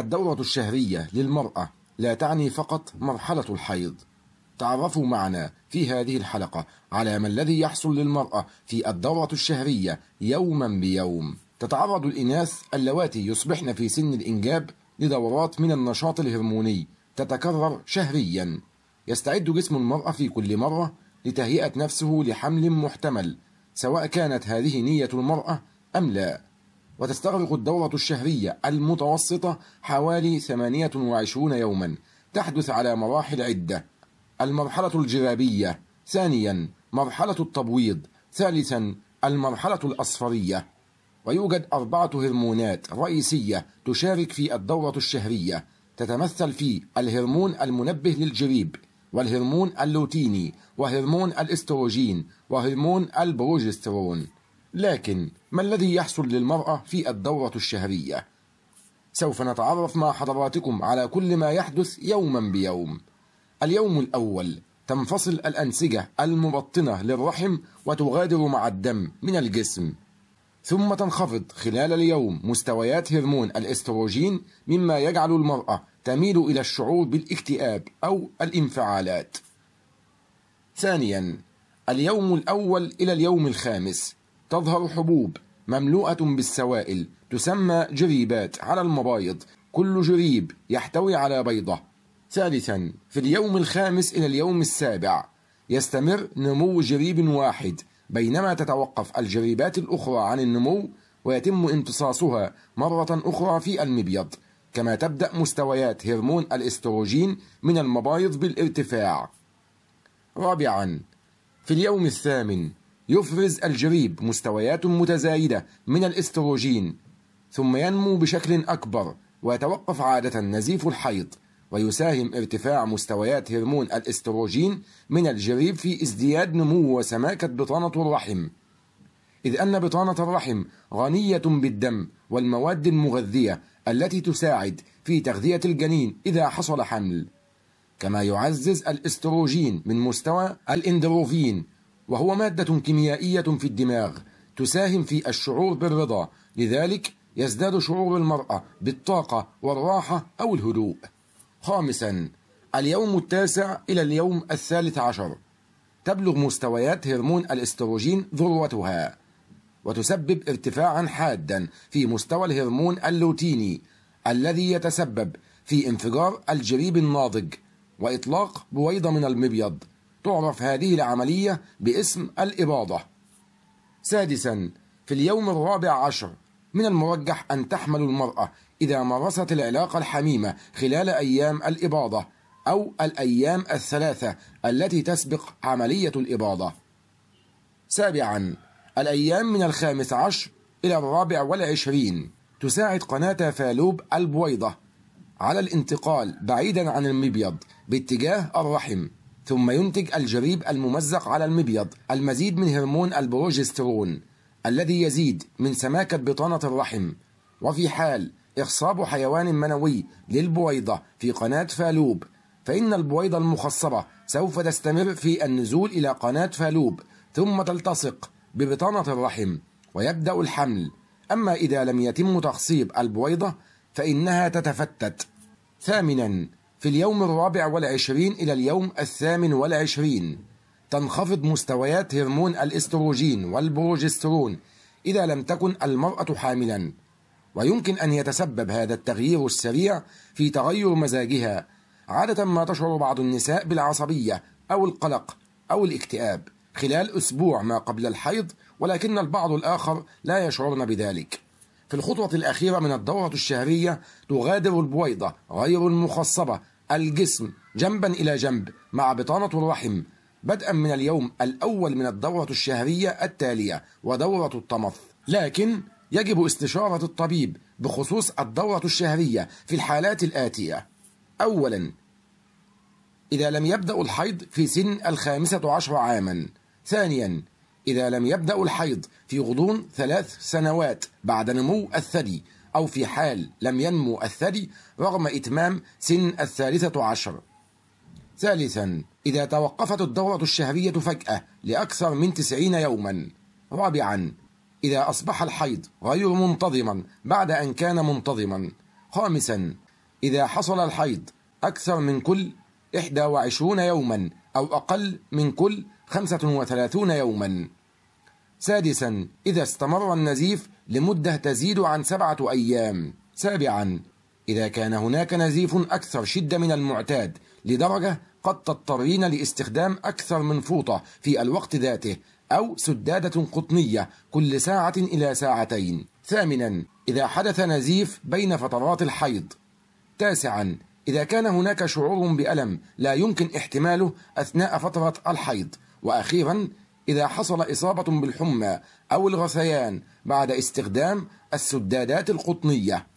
الدورة الشهرية للمرأة لا تعني فقط مرحلة الحيض. تعرفوا معنا في هذه الحلقة على ما الذي يحصل للمرأة في الدورة الشهرية يوما بيوم. تتعرض الإناث اللواتي يصبحن في سن الإنجاب لدورات من النشاط الهرموني تتكرر شهريا. يستعد جسم المرأة في كل مرة لتهيئة نفسه لحمل محتمل سواء كانت هذه نية المرأة أم لا. وتستغرق الدورة الشهرية المتوسطة حوالي 28 يوما تحدث على مراحل عدة المرحلة الجرابية ثانيا مرحلة التبويض ثالثا المرحلة الأصفرية ويوجد أربعة هرمونات رئيسية تشارك في الدورة الشهرية تتمثل في الهرمون المنبه للجريب والهرمون اللوتيني وهرمون الاستروجين وهرمون البروجسترون لكن ما الذي يحصل للمرأة في الدورة الشهرية؟ سوف نتعرف مع حضراتكم على كل ما يحدث يوما بيوم اليوم الأول تنفصل الأنسجة المبطنة للرحم وتغادر مع الدم من الجسم ثم تنخفض خلال اليوم مستويات هرمون الاستروجين مما يجعل المرأة تميل إلى الشعور بالاكتئاب أو الانفعالات ثانيا اليوم الأول إلى اليوم الخامس تظهر حبوب مملوءة بالسوائل تسمى جريبات على المبايض كل جريب يحتوي على بيضة ثالثا في اليوم الخامس إلى اليوم السابع يستمر نمو جريب واحد بينما تتوقف الجريبات الأخرى عن النمو ويتم امتصاصها مرة أخرى في المبيض كما تبدأ مستويات هرمون الاستروجين من المبايض بالارتفاع رابعا في اليوم الثامن يفرز الجريب مستويات متزايدة من الاستروجين ثم ينمو بشكل أكبر ويتوقف عادة نزيف الحيض ويساهم ارتفاع مستويات هرمون الاستروجين من الجريب في ازدياد نمو وسماكة بطانة الرحم إذ أن بطانة الرحم غنية بالدم والمواد المغذية التي تساعد في تغذية الجنين إذا حصل حمل كما يعزز الاستروجين من مستوى الاندروفين وهو مادة كيميائية في الدماغ تساهم في الشعور بالرضا لذلك يزداد شعور المرأة بالطاقة والراحة أو الهدوء خامسا اليوم التاسع إلى اليوم الثالث عشر تبلغ مستويات هرمون الاستروجين ذروتها وتسبب ارتفاعا حادا في مستوى الهرمون اللوتيني الذي يتسبب في انفجار الجريب الناضج وإطلاق بويضة من المبيض تعرف هذه العملية باسم الإباضة سادسا في اليوم الرابع عشر من المرجح أن تحمل المرأة إذا مارست العلاقة الحميمة خلال أيام الإباضة أو الأيام الثلاثة التي تسبق عملية الإباضة سابعا الأيام من الخامس عشر إلى الرابع والعشرين تساعد قناة فالوب البويضة على الانتقال بعيدا عن المبيض باتجاه الرحم ثم ينتج الجريب الممزق على المبيض المزيد من هرمون البروجسترون الذي يزيد من سماكة بطانة الرحم وفي حال إخصاب حيوان منوي للبويضة في قناة فالوب فإن البويضة المخصبة سوف تستمر في النزول إلى قناة فالوب ثم تلتصق ببطانة الرحم ويبدأ الحمل أما إذا لم يتم تخصيب البويضة فإنها تتفتت ثامناً في اليوم الرابع والعشرين إلى اليوم الثامن والعشرين تنخفض مستويات هرمون الاستروجين والبروجسترون إذا لم تكن المرأة حاملا ويمكن أن يتسبب هذا التغيير السريع في تغير مزاجها عادة ما تشعر بعض النساء بالعصبية أو القلق أو الاكتئاب خلال أسبوع ما قبل الحيض ولكن البعض الآخر لا يشعرن بذلك في الخطوة الأخيرة من الدورة الشهرية تغادر البويضة غير المخصبة الجسم جنبا إلى جنب مع بطانة الرحم بدءا من اليوم الأول من الدورة الشهرية التالية ودورة الطمث لكن يجب استشارة الطبيب بخصوص الدورة الشهرية في الحالات الآتية أولا إذا لم يبدأ الحيض في سن الخامسة عشر عاما ثانيا إذا لم يبدأ الحيض في غضون ثلاث سنوات بعد نمو الثدي أو في حال لم ينمو الثدي رغم إتمام سن الثالثة عشر ثالثا إذا توقفت الدورة الشهرية فجأة لأكثر من تسعين يوما رابعا إذا أصبح الحيض غير منتظما بعد أن كان منتظما خامسا إذا حصل الحيض أكثر من كل 21 يوما أو أقل من كل 35 يوما سادسا إذا استمر النزيف لمدة تزيد عن سبعة أيام سابعا إذا كان هناك نزيف أكثر شدة من المعتاد لدرجة قد تضطرين لاستخدام أكثر من فوطة في الوقت ذاته أو سدادة قطنية كل ساعة إلى ساعتين ثامنا إذا حدث نزيف بين فترات الحيض تاسعا إذا كان هناك شعور بألم لا يمكن احتماله أثناء فترة الحيض وأخيرا إذا حصل إصابة بالحمى أو الغثيان بعد استخدام السدادات القطنية